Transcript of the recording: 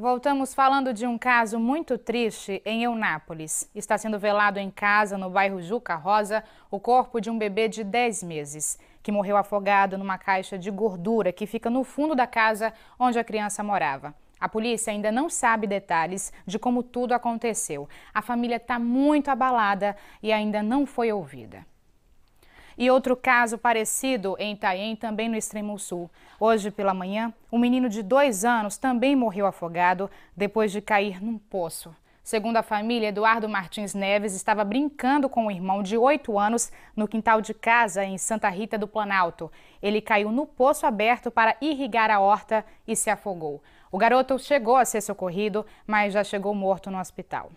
Voltamos falando de um caso muito triste em Eunápolis. Está sendo velado em casa, no bairro Juca Rosa, o corpo de um bebê de 10 meses, que morreu afogado numa caixa de gordura que fica no fundo da casa onde a criança morava. A polícia ainda não sabe detalhes de como tudo aconteceu. A família está muito abalada e ainda não foi ouvida. E outro caso parecido em Itaém, também no extremo sul. Hoje pela manhã, um menino de dois anos também morreu afogado depois de cair num poço. Segundo a família, Eduardo Martins Neves estava brincando com o um irmão de oito anos no quintal de casa em Santa Rita do Planalto. Ele caiu no poço aberto para irrigar a horta e se afogou. O garoto chegou a ser socorrido, mas já chegou morto no hospital.